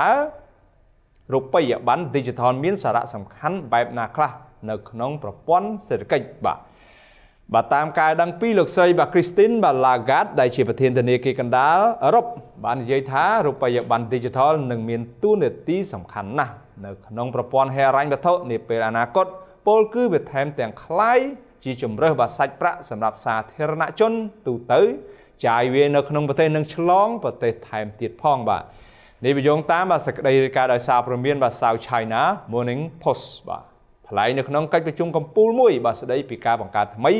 តើរូបិយប័ណ្ណ Digital មានសារៈសំខាន់បែបណាខ្លះនៅក្នុងប្រព័ន្ធសេដ្ឋកិច្ចបាទបាទតាមការដឹងពីលោកស្រីបាទ Christine Lagarde ដែលជាប្រធានធនាគារកណ្ដាលអឺរ៉ុបបាននិយាយថារូបិយប័ណ្ណ Digital នឹងមានតួនាទីសំខាន់ណាស់នៅក្នុងប្រព័ន្ធហិរញ្ញវត្ថុនាពេលអនាគតពលគឺវាថែមទាំងคล้ายជាជំរើសបាទសាច់ប្រាក់សម្រាប់សាធារណជនទូទៅចាយវានៅក្នុងប្រទេសនិងឆ្លងប្រទេសថែមទៀតផងបាទនេះបញ្យងតាមបាទសេចក្តីរាយការណ៍ដោយសារព្រមានបាទ South China Morning Post បាទថ្លែងនៅក្នុងកិច្ចប្រជុំកំពូលមួយ បាទស្តីពីការបង្កើតថ្មី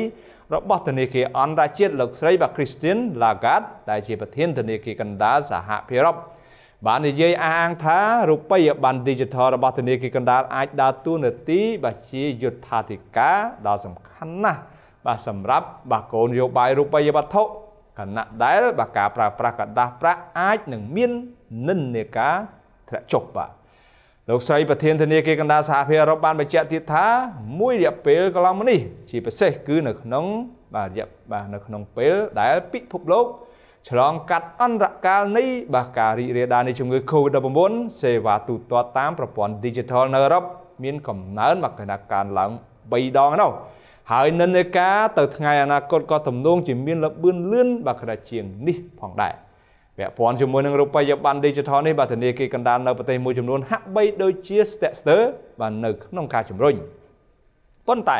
របស់ធនាគារអន្តរជាតិលោកស្រីបាទ Christine Lagarde ដែលជាប្រធានធនាគារកណ្ដាលសហភាពអឺរ៉ុបបាននិយាយអះអាងថារូបិយប័ណ្ណ Digital របស់ធនាគារកណ្ដាលអាចដើរតួនាទី បាទជាយុទ្ធាធិការដ៏សំខាន់ណាស់បាទសម្រាប់បាទគោលនយោបាយរូបិយវត្ថុខណៈដែលបើការប្រើប្រាស់กระดาษប្រាក់អាចនឹងមាននិន្នាការធ្លាក់ចុះបាទលោកស្រីប្រធានធនាគារកណ្ដាលសហភាពអឺរ៉ុបបានបញ្ជាក់ទៀតថាមួយរយៈពេលកន្លងមកនេះ ជាពិសេសគឺនៅក្នុង បាទរយៈបាទនៅក្នុងពេលដែល ពិភពលោកឆ្លងកាត់អន្តរកាលនៃ បាទការរីករាលដាលនៃជំងឺ Covid-19 សេវាទូទាត់តាមប្រព័ន្ធ Digital នៅអឺរ៉ុបមានកំណើនមកកណ្ដាលកើនឡើង3ដងឯណោះហើយនិន្នាការទៅថ្ងៃអនាគតក៏ទំនងជាមានលបឿនលឿនបាទក្រៅជាងនេះផងដែរពាក់ព័ន្ធជាមួយនឹងរូបិយប័ណ្ណ Digital នេះបាទធនាគារកណ្ដាលនៅប្រទេសមួយចំនួនហាក់បីដូចជាស្ទាក់ស្ទើរបាទនៅក្នុងការជំរុញប៉ុន្តែ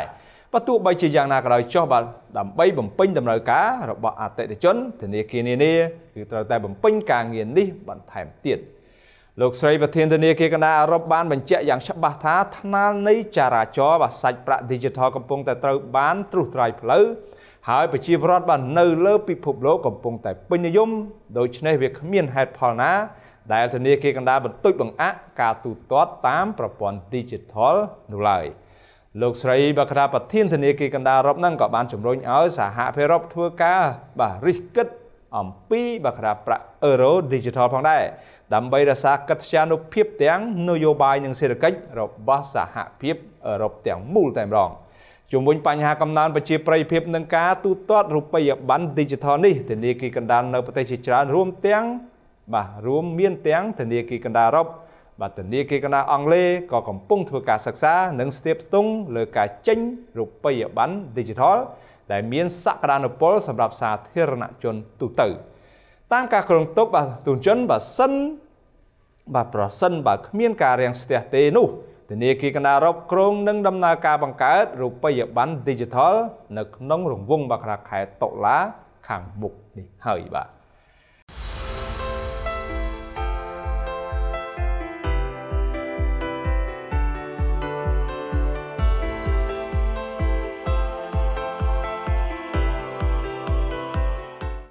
បើទោះបីជាយ៉ាងណាក៏ដោយចុះបាទដើម្បីបំពេញតម្រូវការរបស់អតិថិជនធនាគារនានាគឺត្រូវតែបំពេញការងារនេះបន្ថែមទៀត។លោកស្រីប្រធានធានាគីកណ្ដាលអឺរ៉ុបបានបញ្ជាក់យ៉ាងច្បាស់ថាថ្នាលនៃចរាចរណ៍បាទសាច់ប្រាក់ Digital កំពុងតែត្រូវបានត្រុសត្រាយផ្លូវហើយប្រជាពលរដ្ឋបាននៅលើពិភពលោកកំពុងតែពេញនិយមដូច្នេះវាគ្មានហេតុផលណាដែលធនាគារកណ្ដាលបន្ទុយបង្អាក់ការទូទាត់តាមប្រព័ន្ធ Digital នោះឡើយលោកស្រីបករាប្រធានធនាគារកណ្ដាលអឺរ៉ុបនឹងក៏បានជំរុញឲ្យសហភាពអឺរ៉ុបធ្វើការបាទរិះគិតអំពីបក្រាប្រាក់អឺរ៉ូ Digital ផងដែរដើម្បីរក្សាកិត្យានុភាពទាំងនយោបាយនិងសេដ្ឋកិច្ចរបស់សហភាពអឺរ៉ុបទាំងមូលតែម្ដងជំវិញបញ្ហាកំណើនប្រជាប្រិយភាពនិងការទូទាត់រូបិយប័ណ្ណ Digital នេះធនាគារកណ្ដាលនៅប្រទេសជាច្រើនរួមទាំងបាទរួមមានទាំងធនាគារកណ្ដាលអឺរ៉ុបបាទធនាគារកណ្ដាលអង់គ្លេសក៏កំពុងធ្វើការសិក្សានិងស្ទាបស្ទង់លើការចេញរូបិយប័ណ្ណ Digital ដែលមានសក្តានុពលសម្រាប់សាធារណជនទូទៅ តាមការគ្រោងទុកបាទទូជនបើសិនបាទប្រសិនបើគ្មាន ការរាំងស្ទះទេនោះធនាគារកណ្ដាលអឺរ៉ុបគ្រោងនឹងដំណើរការបង្កើតរូបិយប័ណ្ណ Digital នៅក្នុងរង្វង់បាខែតុលាខាងមុខនេះហើយបាទ